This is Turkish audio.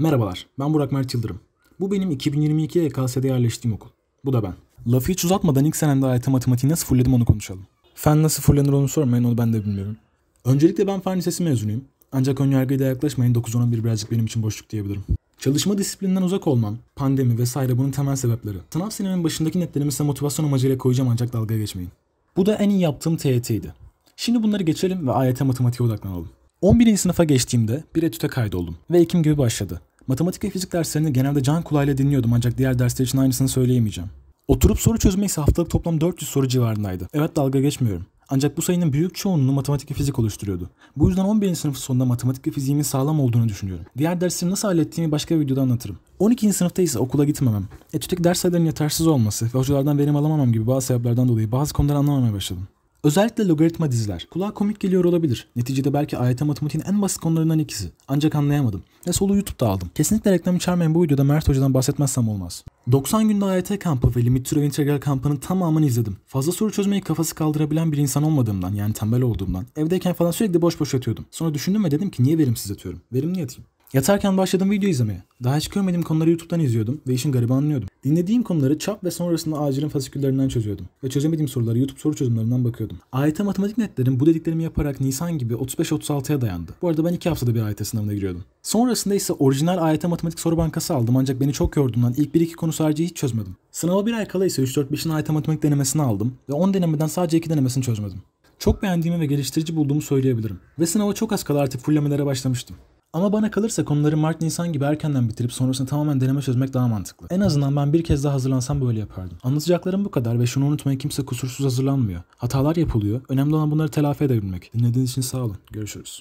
Merhabalar, ben Burak Mert Yıldırım. Bu benim 2022 EKS'de yerleştiğim okul. Bu da ben. Lafı hiç uzatmadan ilk senemde AYT matematiği nasıl fulledim onu konuşalım. Fen nasıl fullenir onu sormayın, onu ben de bilmiyorum. Öncelikle ben fen lisesi mezunuyum. Ancak önyargıyla yaklaşmayın, 9-11 birazcık benim için boşluk diyebilirim. Çalışma disiplininden uzak olmam, pandemi vesaire bunun temel sebepleri. Sınav senemin başındaki netlerimi size motivasyon amacıyla koyacağım ancak dalga geçmeyin. Bu da en iyi yaptığım TYT'ydi. Şimdi bunları geçelim ve AYT matematiğe odaklanalım. 11. sınıfa geçtiğimde bir etüte kaydoldum ve Ekim gibi başladı. Matematik ve fizik derslerini genelde can kulağıyla dinliyordum ancak diğer dersler için aynısını söyleyemeyeceğim. Oturup soru çözme ise haftalık toplam 400 soru civarındaydı. Evet dalga geçmiyorum. Ancak bu sayının büyük çoğunluğunu matematik ve fizik oluşturuyordu. Bu yüzden 11. sınıf sonunda matematik ve fiziğimin sağlam olduğunu düşünüyorum. Diğer dersleri nasıl hallettiğimi başka bir videoda anlatırım. 12. sınıfta ise okula gitmemem, etütteki ders sayılarının yetersiz olması ve hocalardan verim alamamam gibi bazı sebeplerden dolayı bazı konuları anlamamaya başladım. Özellikle logaritma diziler. Kulağa komik geliyor olabilir. Neticede belki AYT matematiğin en basit konularından ikisi. Ancak anlayamadım. Ve solu YouTube'da aldım. Kesinlikle reklam içermeyen bu videoda Mert Hoca'dan bahsetmezsem olmaz. 90 günde AYT kampı ve limit türev integral kampının tamamını izledim. Fazla soru çözmeyi kafası kaldırabilen bir insan olmadığımdan yani tembel olduğumdan evdeyken falan sürekli boş boş yatıyordum. Sonra düşündüm ve dedim ki niye verimsiz yatıyorum? Verimli yatayım. Yatarken başladım video izlemeye. Daha hiç görmediğim konuları YouTube'dan izliyordum ve işin garibi anlıyordum. Dinlediğim konuları çap ve sonrasında acilin fasiküllerinden çözüyordum. Ve çözemediğim soruları YouTube soru çözümlerinden bakıyordum. AYT matematik netlerim bu dediklerimi yaparak Nisan gibi 35-36'ya dayandı. Bu arada ben 2 haftada bir AYT sınavına giriyordum. Sonrasında ise orijinal AYT matematik soru bankası aldım ancak beni çok yorduğundan ilk 1-2 konu sadece hiç çözmedim. Sınava bir ay kala ise 3-4-5'in AYT matematik denemesini aldım ve 10 denemeden sadece 2 denemesini çözmedim. Çok beğendiğimi ve geliştirici bulduğumu söyleyebilirim. Ve sınava çok az kala artık fullemelere başlamıştım. Ama bana kalırsa konuları Mart Nisan gibi erkenden bitirip sonrasında tamamen deneme çözmek daha mantıklı. En azından ben bir kez daha hazırlansam böyle yapardım. Anlatacaklarım bu kadar ve şunu unutmayın kimse kusursuz hazırlanmıyor. Hatalar yapılıyor. Önemli olan bunları telafi edebilmek. Dinlediğiniz için sağ olun. Görüşürüz.